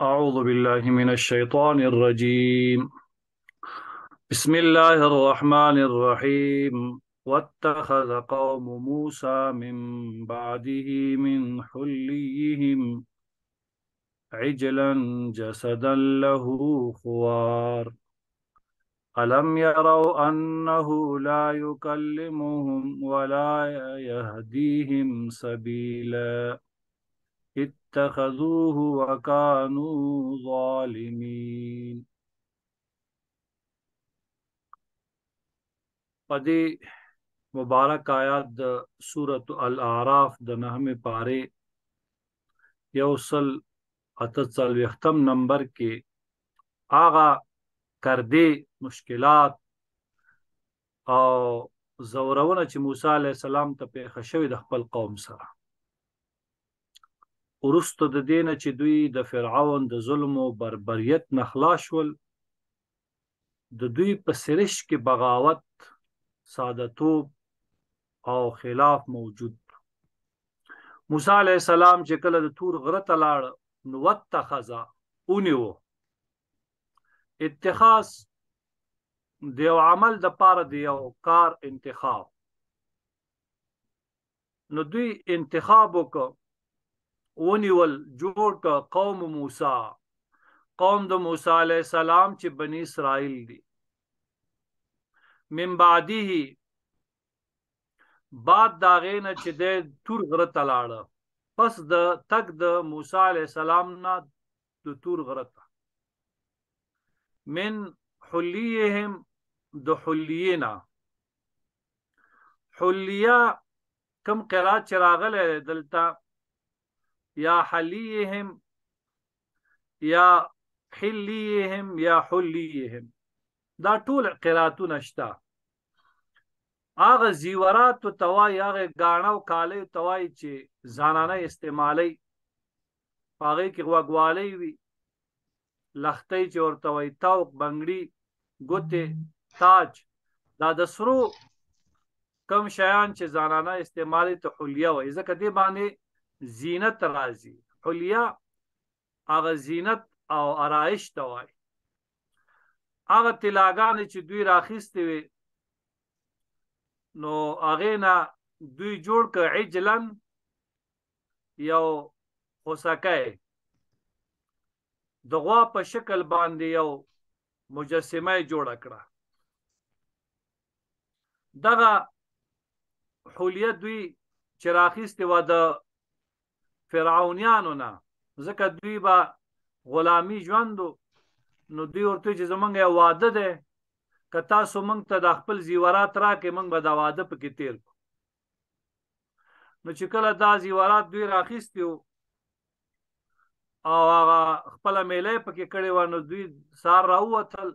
أعوذ بالله من الشيطان الرجيم بسم الله الرحمن الرحيم واتخذ قوم موسى من بعده من حليهم عجلا جسدا له خوار ألم يروا أنه لا يكلمهم ولا يهديهم سبيلاً اتخذوه وكانوا ظالمين پدې مبارک آیات د سورۃ الاعراف د نهمه پاره یوصل اتل ختم نمبر کې آغا کردې مشکلات او زورونه چې موسی علی السلام ته پیښ شوی د خپل قوم سره ورسته د دینه چې دوی د فرعون د ظلم او بربریت نه خلاص ول د دوی په سرش کې بغاوت ساده توب او خلاف موجود موسی علی السلام چې کله د تور غره ته لاړ نو وتخذا اونیو اتخاذ د یو عمل د پاره د یو کار انتخاب نو دوی انتخاب وکړ ونیول جوړ کا قوم موسی قوم د موسی علی السلام چې بنی اسرائیل دي من بعده بعد داغه نه چې د تور غره تلاړه پس د تک د موسی علی السلام نه د تور غره ته من حلیهم د حلینا حلیا کم قرات چراغله دلته یا حلیهم یا حلیهم یا حلیهم دا ټول قراتونه شته اغه زیورات تو توای اغه غاڼو کاله توای چې زنانه استعمالی اغه کې غواګوالی وی لختې چې ورته وای تاوق بنګړي ګوته تاج دا د سرو کم شیان چې زنانه استعمالی ته حلیه وای ځکه دې باندې زینت راځي حلیا هغه زینت او آرائش ته وایي هغه تلاګان چې دوی راخستې وي نو هغه نه دوی جوړ ک عجلن یو خوسکه دغه په شکل باندې یو مجسمه جوړ کړه دغه حلیه دوی چراخیست و د فرعونیانو نه ځکه دوی به غلامی ژوندو نو دوی ورته چې زمونږ یو واده ده که تاسو مونږ ته د خپل زیورات راکې مونږ به دا واده پکې تیر کو نو چې کله دا زیورات دوی راخیستي وو او هغه خپل میلې پکې کړې و نو دوی سار راوتل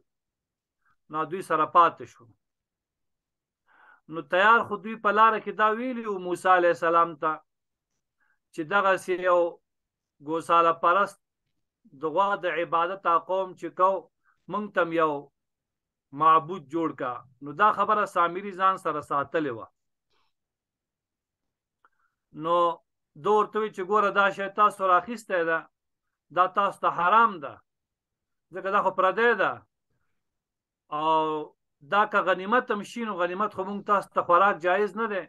نو دوی سره پات شو نو تیار خو دوی په لار کې دا ویلی او موسی عليه السلام ته چې دغه سی یو ګوساله پرست دغه د عبادت قوم چې کو مونږ تم یو معبود جوړ کا نو دا خبره سامری ځان سره ساتلې و نو دور ته چې ګوره دا شی تاسو راخسته ده دا تاسو ته حرام ده ځکه دا خو پردې ده او دا که غنیمت هم شین غنیمت خو مونږ تاسو ته خوراک جایز نه ده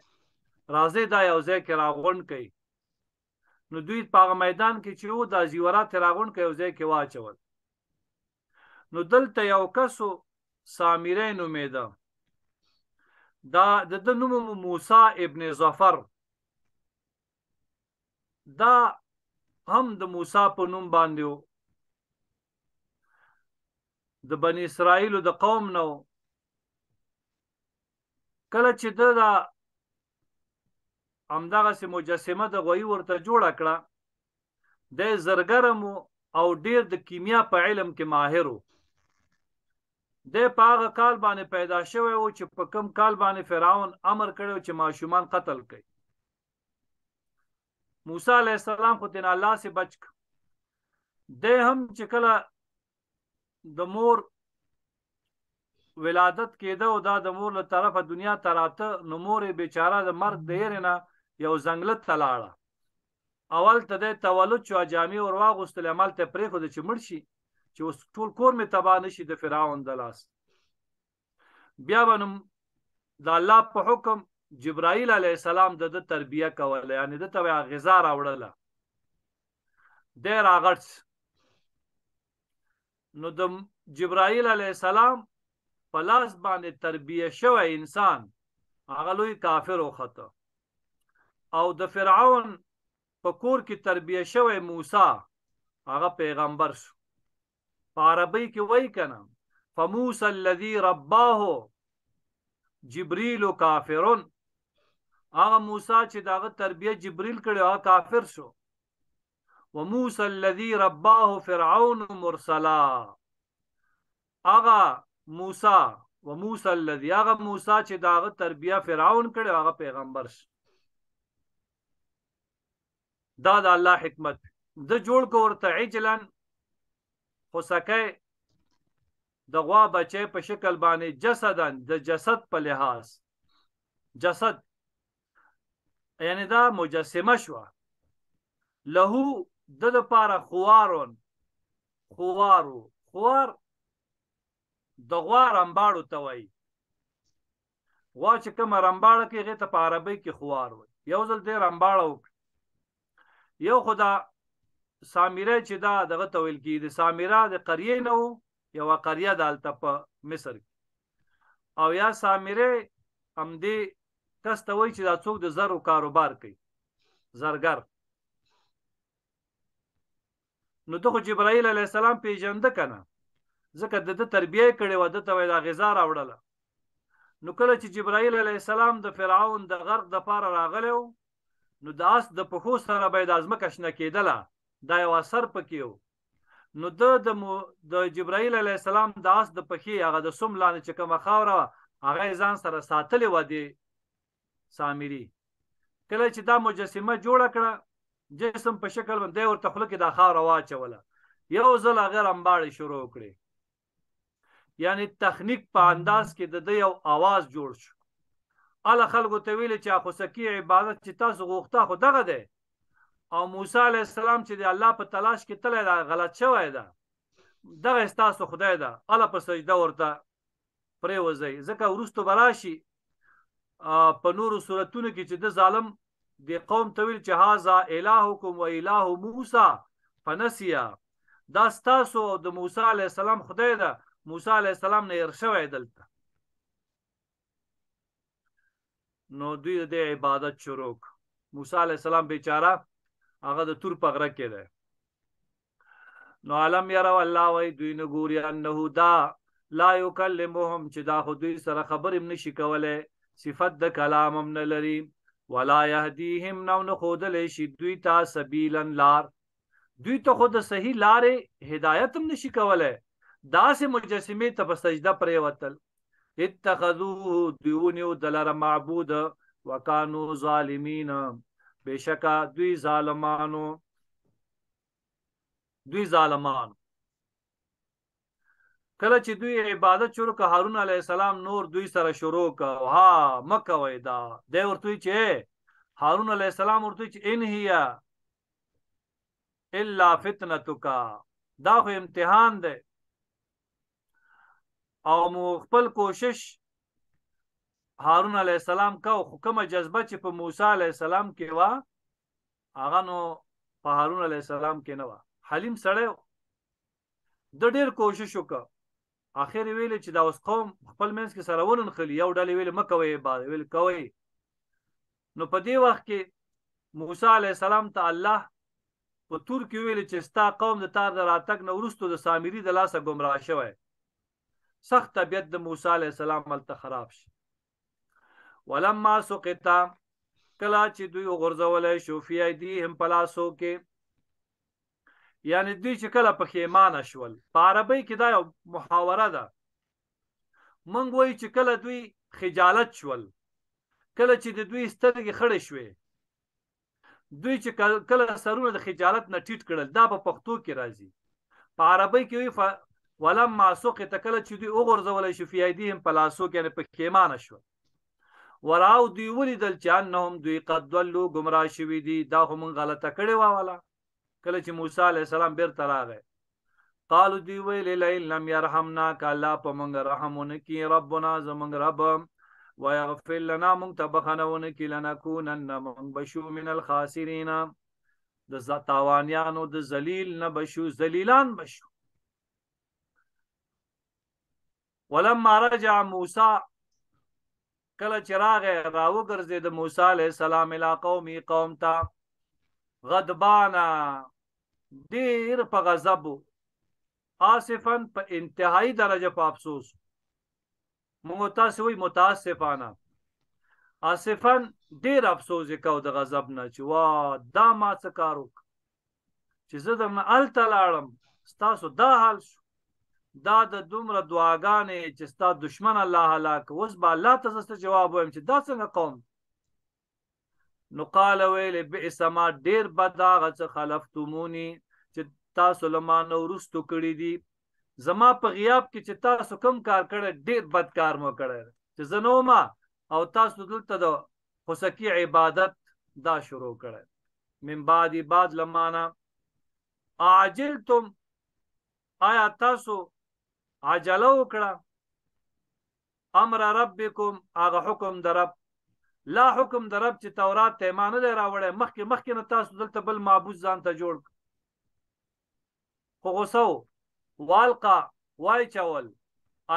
راځي دا یو ځای کې راغون کوي نو دوی په هغه میدان کې چې وو د زیورات راغون کې یو ځای کې واچول نو دلته یو کسو سامره نومیده دا د د نوم موسی ابن ظفر دا هم د موسی په نوم باندې وو د بنی اسرائیل د قوم نو کله چې دا همدغه سي مجسمه د غوي ورته جوړ کړه د زرګرم او ډیر د کیمیا په علم کې ماهر وو د پاغه کال باندې پیدا شوی او چې په کم کال باندې فرعون امر کړو چې ماشومان قتل کړي موسی علی السلام خو دین الله سے بچ د هم چې کله د مور ولادت کېده او دا د مور له طرفه دنیا تراته نو مور بیچاره د مرګ د نه یو زنګلت تلاړه اول ته د تولد شو جامع ور واغستل عمل ته پرې خو د چمړ شي چې اوس ټول کور می تبا نشي د فراون د لاس بیا ونم د الله په حکم جبرائیل علی السلام د تربیه کوله یعنی د ته غذا راوړله د راغټ نو د جبرائیل علی السلام په لاس باندې تربیه شوی انسان هغه لوی کافر وخته او د فرعون په کور کې تربیه شوی موسی هغه پیغمبر شو په عربی کې وای کنه فموسی الذي رباه جبريل کافر هغه موسی چې داغه تربیه جبريل کړي هغه کافر شو وموسی الذي رباه فرعون مرسلا هغه موسی وموسی الذي هغه موسی چې داغه تربیه فرعون کړي هغه پیغمبر شو دا د الله حکمت د جوړ کو ورته عجلن خوسکه د غوا بچې په شکل باندې جسدن د جسد په لحاظ جسد یعنی دا مجسمه شو له د لپاره خوارون خوارو خوار د غوا رمباړو ته وای غوا چې کوم رمباړه کې غته په عربی کې خوار وای یو ځل دې رمباړه وکړه یو خدا سامیره چې دا دغه تویل کی د سامیره د قریه نه یو قریه دالته په مصر او یا سامیره امدی کس ته وای چې دا څوک د زرو کاروبار کوي زرګر نو دغه جبرائیل علی السلام پیژند کنه ځکه د تربیه کړي و د توې د غزا راوړله نو کله چې جبرائیل علی السلام د فرعون د غرق د پاره راغلو نو د اس د پخو سره به د ازمکه شنه کېدله دا یو اثر پکې وو نو د د د جبرائیل علی السلام د اس د پخې هغه د سم لانه چې کومه خاوره هغه ځان سره ساتلې و دی سامری کله چې دا مجسمه جوړ کړه جسم په شکل باندې ورته خلک د خاوره واچوله یو ځل هغه رمباړې شروع کړې یعنی تخنیک په انداز کې د یو आवाज جوړ شو ال خلکو ته ویل چې خو سکی عبادت چې تاسو غوښته خو دغه دی او موسی علی السلام چې د الله په تلاش کې تل دا غلط شوی دا دغه تاسو خدای دا ال په سجده ورته پرې وځي ځکه ورستو براشي په نورو صورتونو کې چې د ظالم د قوم تویل چې هاذا الهکم و اله موسی فنسیا دا تاسو او د موسی علی السلام خدای دا موسی علی السلام نه ير شوی دلته نو دوی د عبادت شروع موسی علی السلام بیچاره هغه د تور پغره کې ده نو عالم یرا الله وای دوی نه ګوري انه دا لا یکلمهم چې دا خو دوی سره خبر هم نشي کوله صفت د کلام هم نه لري ولا يهديهم نو نه خودل شي دوی ته سبیلن لار دوی ته خود صحیح لارې هدایت هم نشي کوله دا سه مجسمه ته سجده پرې وتل اتخذوه دیونیو دلر معبود وکانو ظالمین بشکا دوی ظالمانو دوی ظالمانو کله چې دوی عبادت شروع ک هارون علی السلام نور دوی سره شروع ک ها مکه وېدا دی ورته چې هارون علی السلام ورته چې ان هيا الا فتنتک دا خو امتحان دی او مو خپل کوشش هارون علی السلام کو حکم جذبه چې په موسی علی السلام کې وا هغه نو په هارون علی السلام کې نه وا حلیم سړی د ډیر کوشش وکړ اخر ویل چې دا اوس قوم خپل منځ کې سره ولن خلی یو ډلې ویل مکوي بعد ویل کوي نو په دې وخت کې موسی علی السلام ته الله په تور کې ویل چې ستا قوم د تار د راتګ نو ورستو د سامری د لاسه گمراه شوی سخت طبیعت د موسی علی السلام ملته خراب شي ولما سقط کلا چې دوی غرزولې شو فی ایدیهم پلاسو کې یعنی دوی چې کله په خیمانه شول په عربی کې دا یو محاوره ده مونږ وایي چې کله دوی خجالت شول کله چې د دوی سترګې خړې شوې دوی چې کله سرونه د خجالت نه ټیټ کړل دا په پښتو کې راځي په عربی کې وی ولم ماسوق تکل چې دوی وګرځول شي فی ایدیهم پلاسو کې نه پکېمانه شو وراو دوی ولیدل چې انهم دوی قد ولو گمراه شوی دي دا هم غلطه کړې واله کله چې موسی علی السلام بیرته راغی قالو دی ویل لئن لم يرحمنا کلا پمنګ رحمون کی ربنا زمنګ رب ويغفر لنا مونږ ته بخنون کی لنكونن مونږ بشو من الخاسرین د زتاوانیانو د ذلیل نه بشو ذلیلان بشو ولما رجع موسی کله چراغ راو ګرځید موسی علی السلام الی قومي قوم ته غضبان ډیر په غضب آصفن په انتهایی درجه په افسوس متاسوی متاسفانه آصفن ډیر افسوس وکاو د غضب نه چې وا دا ما څه کارو چې زه درنه الته لاړم ستاسو دا حال شو دا د دومره دعاګانې چې ستا دشمن الله هلاک اوس به الله ته څه جواب وایم چې دا څنګه قوم نو قال ویل بئس ما ډیر بداغه څه خلفتمونی چې تاسو لمانه ورستو کړی دي زما په غیاب کې چې تاسو کم کار کړی ډیر بد کار مو کړی چې زنو ما او تاسو دلته د خسکی عبادت دا شروع کړی من بعد بعد لمانه عاجلتم آیا تاسو عجله وکړه امر ربکم هغه حکم درب لا حکم درب چې تورات ته ایمان نه راوړې مخکې مخکې نه تاسو دلته بل معبود ځان ته جوړ خو غوسو والقا وای چول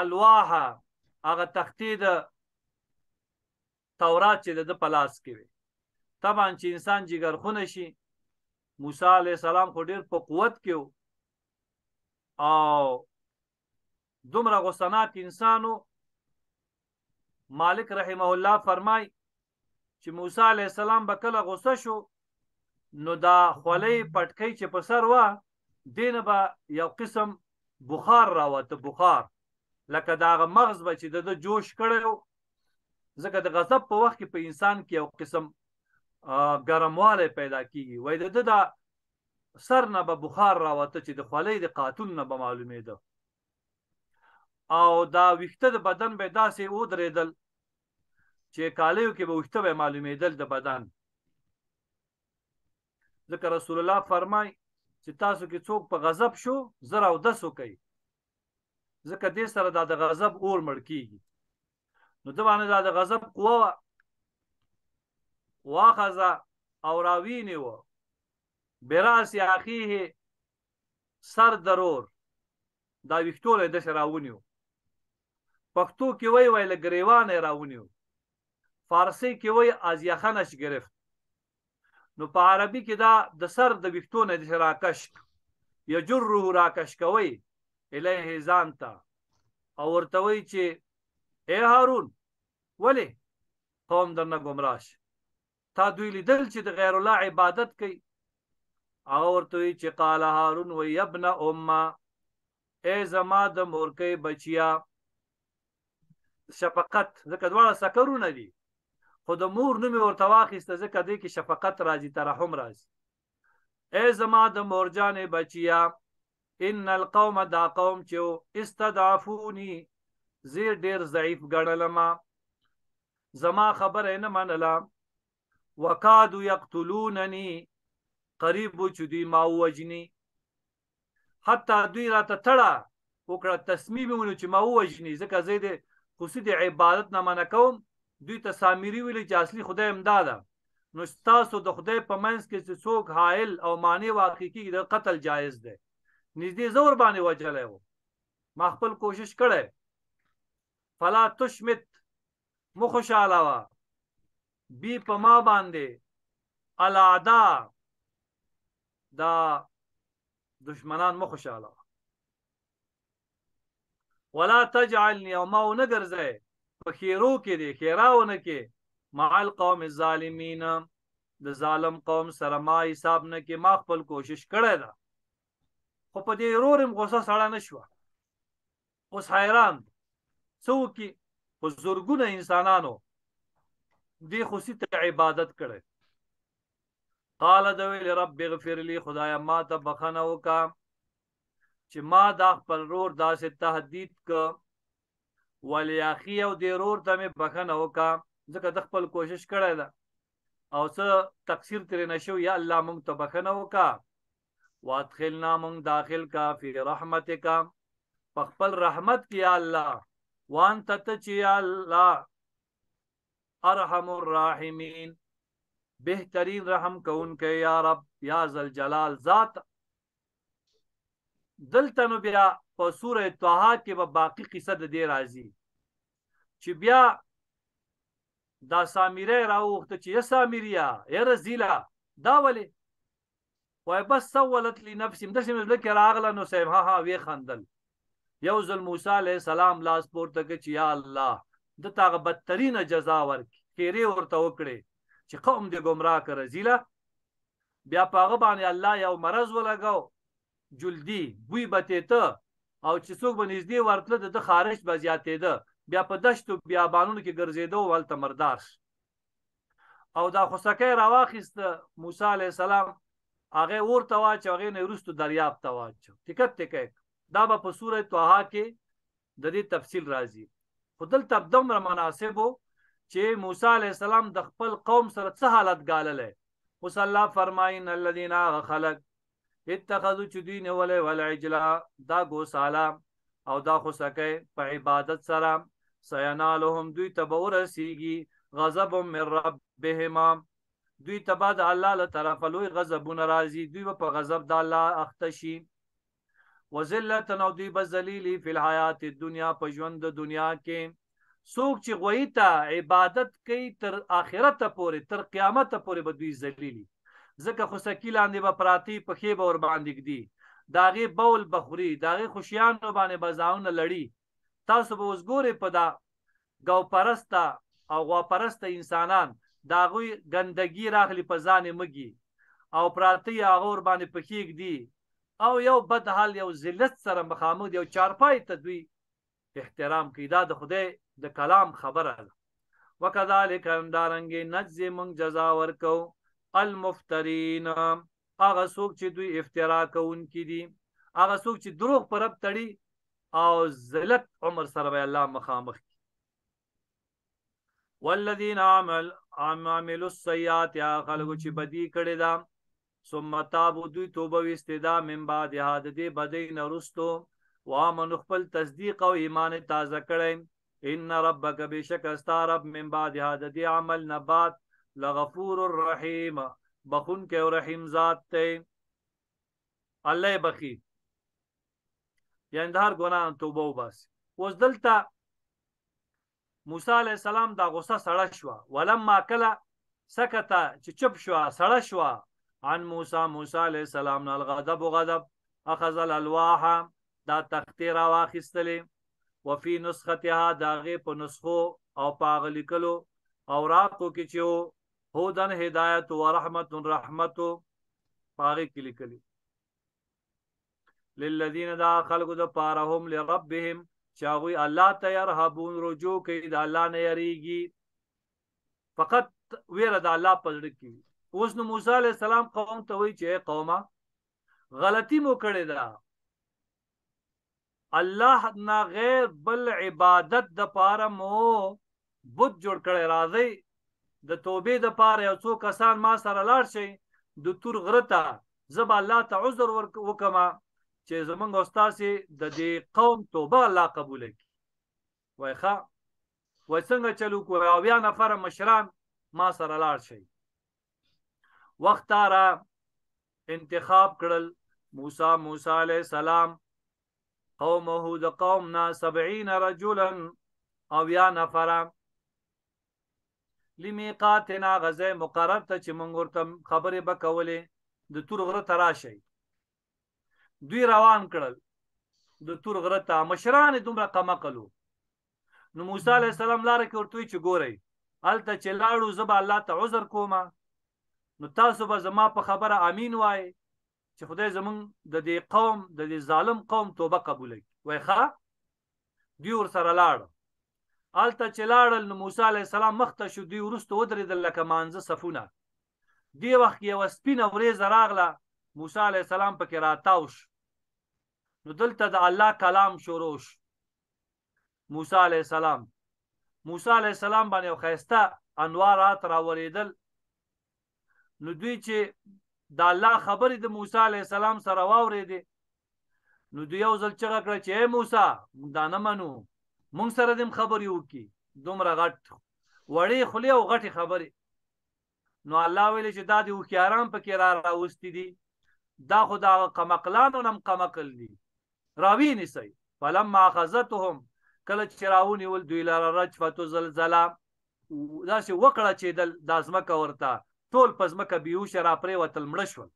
الواح هغه تختی د تورات چې د پلاس کې وي طبعا چې انسان جګر خونه شي موسی علی السلام خو ډیر په قوت کې او دومره غصنات انسانو مالک رحمه الله فرمای چې موسی علی السلام به کله غصه شو نو دا خولې پټکی چې په سر و دینه به یو قسم بخار راوته بخار لکه دا مغز به چې د جوش کړو ځکه د غضب په وخت کې په انسان کې یو قسم ګرمواله پیدا کیږي وای د د سر نه به بخار راوته چې د خولې د قاتل نه به معلومې ده او دا وخته د بدن به داسې و درېدل چې کالیو کې به وخته به معلومېدل د بدن ځکه رسول الله فرمای چې تاسو کې څوک په غضب شو زر او دس وکي ځکه دې سره دا د غضب اور مړ کیږي نو د باندې دا د غضب قوا واخذ او راوینه و براس اخیه سر درور دا ویکتور د شراونیو پښتو کې وای وای له ګریوان راونیو فارسی کې وای از یخنش گرفت نو په عربي کې دا د سر د ویښتو نه د راکش یجره راکش کوي الیه ځانتا او ورته وای چې اے هارون ولی قوم درنه گمراش تا دوی لیدل چې د غیر الله عبادت کوي او ورته وای چې قال هارون و ابن امه اے زما د مورکې بچیا شفقت ځکه دواړه سکرونه دي خو د مور نوم ورته واخیسته ځکه دې کې شفقت راځي ترحم راځي اے زما د مورجانې بچیا ان القوم دا قوم چې استضعفونی زیر ډیر ضعیف ګڼلما زما خبره نه منله وکادو یقتلوننی قریب چې دوی ما وجنی حتی دوی راته تړه وکړه تصمیم ونیو چې ما وجنی ځکه زه دې اوس د عبادت نه منع کوم دوی ته سامری ویلي چې اصلي خدای امداده نو تاسو د خدای په منځ کې چې څوک حائل او معنی واقع کی د قتل جایز ده نږدې زور باندې وجلې وو ما خپل کوشش کړې فلا تشمت مخشاله وا بی په ما باندې الادا دا دشمنان مخشاله ولا تجعلني او ما نه ګرځي په خیرو کې دي خیراونه کې مع القوم الظالمین د ظالم قوم سره ما حساب نه کې ما خپل کوشش کړی دا خو په دې رورم غوسه سړه نشو اوس حیران څوک په زورګونه انسانانو دې خوشي ته عبادت کړي قال دوی لرب اغفر لي خدایا ما ته بخنه وکم چې ما دا خپل رور داسې تهدید ک ولی اخی او د رور ته مې بخنه وکا ځکه د خپل کوشش کړی دا او څه تقصیر ترې نشو یا الله مونږ ته بخنه وکا وادخلنا مونږ داخل کا فی رحمتک په خپل رحمت کې یا الله وان تت چې یا الله ارحم الراحمین بهترین رحم کون کې یا رب یا ذل جلال ذات دلته نو بیا په سوره طه کې به باقی قصه د دې راځي چې بیا دا سامیره راوخته چې یا سامیریا یا رزیلا دا ولې وای بس سولت لنفسم د سیمه لکه راغله نو صاحب ها ها وی خندل یو ځل موسی علی السلام لاس پورته کې چې یا الله د تاغه بدترینه جزا ورکړي خیره ورته وکړي چې قوم دې گمراه کړه زیلا بیا پاغه باندې الله یو مرز ولګاو جلدی بوی بتېته او چې څوک به نږدې ورتله د خارش به زیاتېده بیا په دشتو بیابانونو کې ګرځېده او هلته مردار او دا خوسکی راواخیسته موسی علیه السلام هغه ورته واچ هغه نه وروسته دریاب ته واچ ټیکټ ټیکټ دا به په سورې توها کې د دې تفصیل راځي خو دلته دمر مناسبو چې موسی علیه السلام د خپل قوم سره څه حالت غالله وصلی الله فرمایین الذين خلق اتخذو چې دوی نیولې ول عجلا دا ګوساله او دا خوسکه په عبادت سره سینالهم دوی تبور سیږي غضب من ربهما دوی تبا د الله له طرف لوی غضب ناراضي دوی په غضب د الله اختشي وذلت نو دوی بذلیلی فی الحیات الدنیا په ژوند د دنیا کې څوک چې غوی ته عبادت کوي تر آخرت پورې تر قیامت پورې به دوی ذلیلی زکه خوسکی لاندې به پراتی پخې به ور باندې کدي داغه بول بخوري داغه خوشیان باندې بزاونه لړی تاسو به وزګورې په دا گاو پرسته او غوا پرسته انسانان داغوی ګندګي راخلی په ځان مګي او پراتی هغه ور باندې پخېګ دی او یو بد حال یو ذلت سره مخامخ یو چارپای ته دوی احترام کی دا د خدای د کلام خبره ده وکذالک اندارنګ نجز من جزا ورکو المفترین هغه څوک چې دوی افترا کوونکي دي هغه څوک چې دروغ پرب تړي او ذلت عمر سره به الله مخامخ کی والذین عمل عملوا السیئات یا خلکو چې بدی کړي دا ثم تابوا دوی توبه واستدا من بعد یاد دې بدی نرستو وامن خپل تصدیق او ایمان تازه کړي ان ربک بشک استا رب من بعد یاد دې عمل نه بعد لغفور الرحیم بخون کې او رحیم ذات ته الله بخي یعنی د هر ګناه توبه وباس اوس دلته موسی علی السلام دا غصه سړه شو ولما کله سکتا چې چپ شو سړه شو عن موسی موسی علی السلام نه الغضب غضب اخذ الالواح دا تختې را واخیستلې وفي نسختها داغه په نسخو او پاغ لیکلو اوراقو کې چې هدن هدایت و رحمت رحمت پاغه کلی کلی للذین دا خلق دا پارهم لربهم چاوی الله ته يرهبون رجوع کوي دا الله نه یریږي فقط ویره دا الله پزړه کی اوس نو موسی علی السلام قوم ته وی چې قومه غلطی مو کړی دا الله نه غیر بل عبادت د پاره مو بت جوړ کړی راځي د توبې د پاره یو څو کسان ما سره لاړ شي د تور غرته زب الله ته عذر وکما چې زمونږ استاد د دې قوم توبه الله قبول کړي وایخه وای څنګه چلو کو او بیا نفر مشران ما سره لاړ شي وخت را انتخاب کړل موسی موسی علیہ السلام قومه د قومنا 70 رجلا او یا نفرم لمیقاتنا غزه مقرر ته چې مونږ ورته خبرې به کولې د تور غره تراشي دوی روان کړل د تور غره ته مشران دومره قمقلو نو موسی علی السلام لار کې ورته چې ګوري الته چې لاړو زب الله ته عذر کوما نو تاسو به زما په خبره امین وای چې خدای زمون د دې قوم د دې ظالم قوم توبه قبول کړي وای ښا دوی ور سره لاړو الته چلاړل نو موسی علی السلام مخته شو دی ورسته ودرېدل لکه مانزه صفونه دی وخت یو سپینه ورېز راغله موسی علی السلام پکې راتاوش نو دلته د الله کلام شروع موسی علی السلام موسی علی السلام باندې خوښته انوارات راوړېدل نو دوی چې د الله خبرې د موسی علی السلام سره واورېدې نو دوی یو ځل چغه کړ چې اے موسی دا نه منو مونږ سره دیم خبرې وکي دومره غټ وړې خولې او غټې خبرې نو الله ویل چې دا د هوښیاران پکې را راوستي دي دا خو دا قمقلانو نم قمقل دي راوی نیسي فلما اخذتهم کله چې راونی ول دوی لاره رجفه زلزلہ دا چې وکړه چې د دازمکه ورته ټول پزمکه بیوش را پرې وتل مړ شول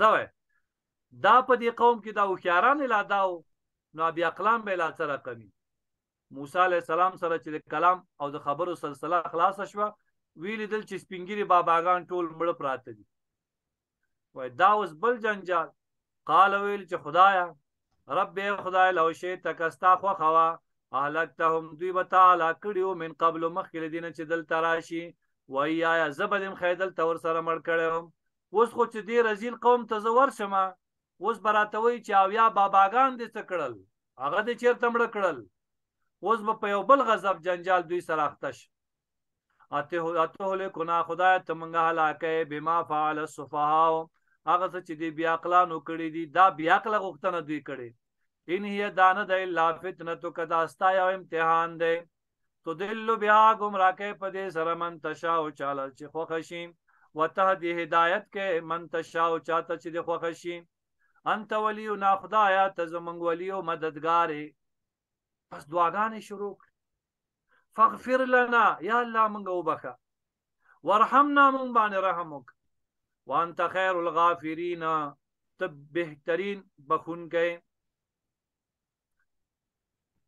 زوی دا په دې قوم کې دا هوښیاران لا داو نو بیا کلام به لا سره کوي موسی علی السلام سره چې کلام او د خبرو سلسله خلاص شوه ویل دل چې سپینګری باباګان ټول مړ پراته دي وای دا اوس بل جنجال قال ویل چې خدایا رب خدای لو شی تکستا خو خوا اهلکتهم دوی بتعالی کړیو من قبل مخکله دینه چې دل تراشی وای یا زبدم خیدل تور سره مړ کړم اوس خو چې دی رزیل قوم تزور شمه اوس براتوي چې اویا باباګان دې څه کړل هغه دې چیرته مړ کړل اوس په یو بل غضب جنجال دوی سره اختش اته اته له کنا خدای ته منګه هلاکه بما فعل السفهاء هغه څه چې دی بیا عقلانو کړی دي دا بیا عقل غوښتنه دوی کړي ان هي دان د الا فتنه تو کدا استا یو امتحان دی تو دل بیا گمراه کې پدې سره من تشا او چاله چې خوښ شي وته دې هدایت کې من تشا او چاته چې خوښ شي انت ولی او نا خدایا ته زمونږ ولی او مددګارې پس دعاګانې شروع کړ فغفر لنا یا الله مونږ وبخه ورحمنا مونږ باندې رحم وک وانت خیر الغافرین ته بهترین بخونکې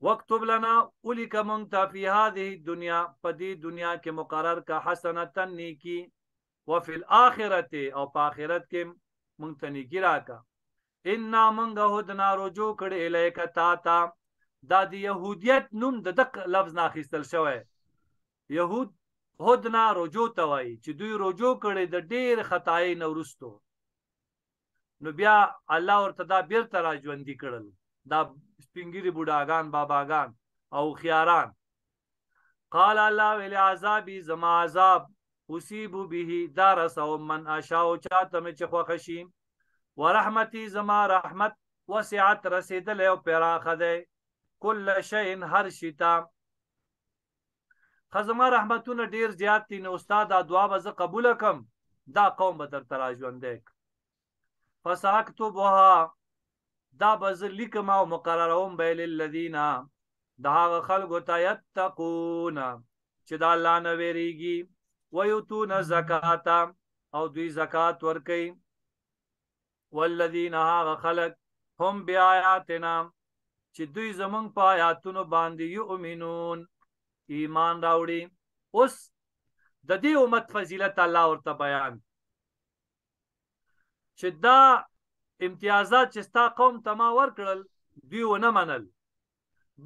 وکتب لنا الیک مونږ ته په هذه دنیا په دې دنیا کې مقرر کا حسنه نیکی وفي الاخره او په اخرت کې مونږ ته نیکی راکا ان منګه هدنا رجو کړي الیک تا تا دا د يهودیت نوم د دق لفظ ناخستل شوی يهود هدنا رجو توای چې دوی رجو کړي د ډیر خدای نورستو نو بیا الله ورته دا بیرته را ژوندۍ کړل دا سپینګری بوډاګان باباګان او خياران قال الله ویل عذابی زما عذاب اصیب به دار سو من اشاو چاته چې خوښ شي ورحمتي زما رحمت وسعت رسیدل او پراخه ده کل شین هر شتا خزما رحمتونه ډیر زیات دي نو استاد دا دعا به زه قبول کم دا قوم به در ترا ژوندې فساکتبها دا به زه لیکم او مقرروم به للذین دا خلکو ته یتقون چې دا الله نه ویریږي ويتون زکات او دوی زکات ورکي والذین هاغ خلق هم بیااتنا چې دوی زمون په آیاتونو باندې یؤمنون ایمان راوړي اوس د دې امت فضیلت الله ورته بیان چې دا امتیازات چې ستا قوم تما ورکړل دوی ونه منل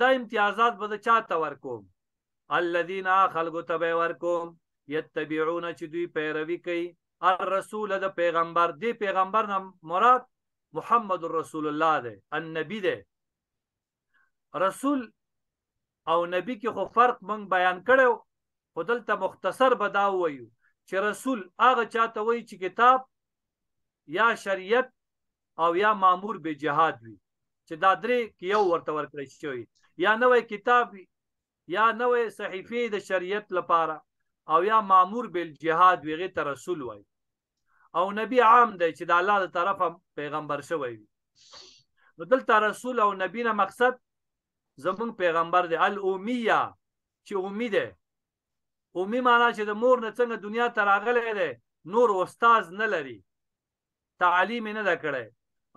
دا امتیازات به چا ته ورکوم الذين خلقوا تبع ورکوم يتبعون چې دوی پیروي کوي الرسول د پیغمبر دی پیغمبر نه مراد محمد رسول الله دی النبی دی رسول او نبی کې خو فرق مونږ بیان کړو خو دلته مختصر بدا وایو چې رسول هغه چاته وایي چې کتاب یا شریعت او یا مامور به جهاد وي چې دا درې کې یو ورته ورکړی شوی یا نوې کتاب یا نوې صحیفه د شریعت لپاره او یا مامور به جهاد ویغه ته رسول وایي او نبی عام دی چې د الله د طرفه پیغمبر شوی وي نو دلته رسول او نبی نه مقصد زمون پیغمبر دی الامیه چې امید دی امی معنا چې د مور نه څنګه دنیا ته راغلی دی نور استاد نه لري تعلیم نه ده کړی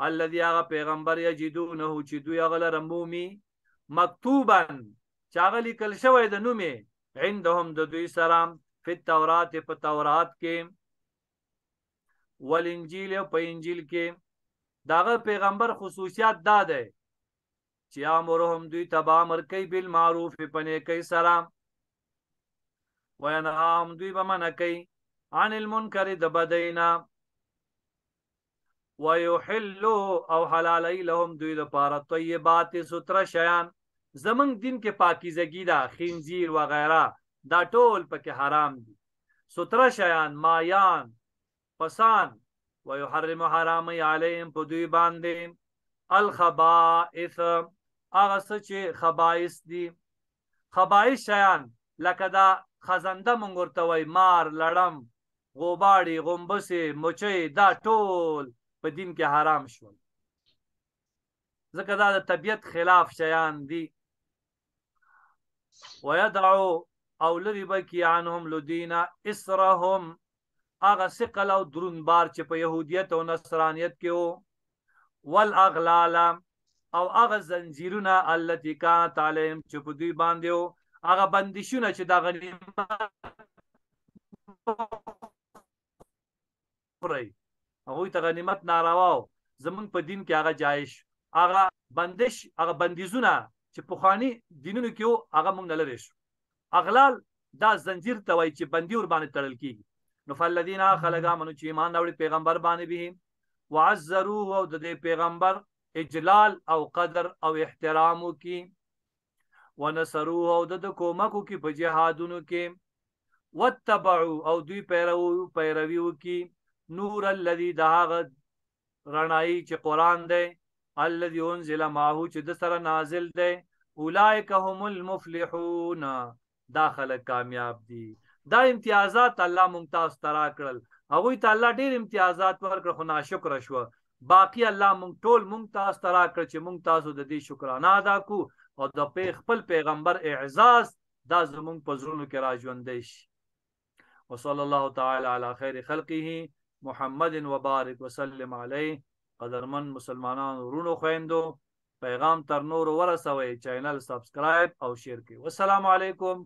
الذي هغه پیغمبر یجدونه چې دوی هغه لره مومي مکتوبا چې هغه لیکل شوی د نومې عندهم د دوی سره په تورات په تورات کې والانجیل او په انجیل کې داغه پیغمبر خصوصیات دا ده چې امرهم دوی تبا امر کوي بالمعروف په نیکۍ سره وینهم دوی به منع کوي عن المنکر د بدینا ويحلوا او حلال لهم دوی د پاره طیبات ستر شیان زمنګ دین کې پاکیزګی دا خنزیر و غیره دا ټول پکې حرام دي ستر شیان مایان فسان ويحرم حرام عليهم په دوی باندې الخبائث هغه څه چې خبائث دي خبائث شیان لکه دا خزنده مونږ ورته وای مار لړم غوباړي غومبسه مچي دا ټول په دین کې حرام شول ځکه دا د طبیعت خلاف شیان دي ويدعو او لری بکی عنهم لدینا اسرهم هغه ثقل او درنبار چې په يهوديت او نصرانيت کې وو والاغلال او هغه زنجیرونه التي كانت عليهم چې په دوی باندې وو هغه بندشونه چې د غنیمت پرې هغه ته غنیمت ناروا زمون په دین کې هغه جایش هغه بندش هغه بندیزونه چې په خاني دینونو کې هغه مونږ نه لري شو اغلال دا زنجیر ته وای چې بندي ور باندې تړل کیږي نو فالذین خلق امنو چې ایمان راوړي پیغمبر باندې به وعزروه او د دې پیغمبر اجلال او قدر او احترام کی ونصروه او د کومکو کی په جهادونو کې وتبعوا او دوی پیرو پیرویو کی نور الذی داغ رڼای چې قران دی الذی انزل ماهو چې د سره نازل دی اولائک هم المفلحون داخله کامیاب دي دا امتیازات الله مونږ تاسو ترا کړل هغه ته الله ډیر امتیازات ورکړ خو ناشکر شو باقی الله مونږ ټول مونږ تاسو ترا کړ چې مونږ تاسو د دې شکرانه ادا کو او د پی خپل پیغمبر اعزاز دا زمونږ په زړونو کې راژوندې شي وصلی الله تعالی علی خیر خلقه محمد وبارک وسلم علیه قدرمن مسلمانانو ورونو خويندو پیغام تر نور ورسوي چینل سبسکرایب او شیر کړئ والسلام علیکم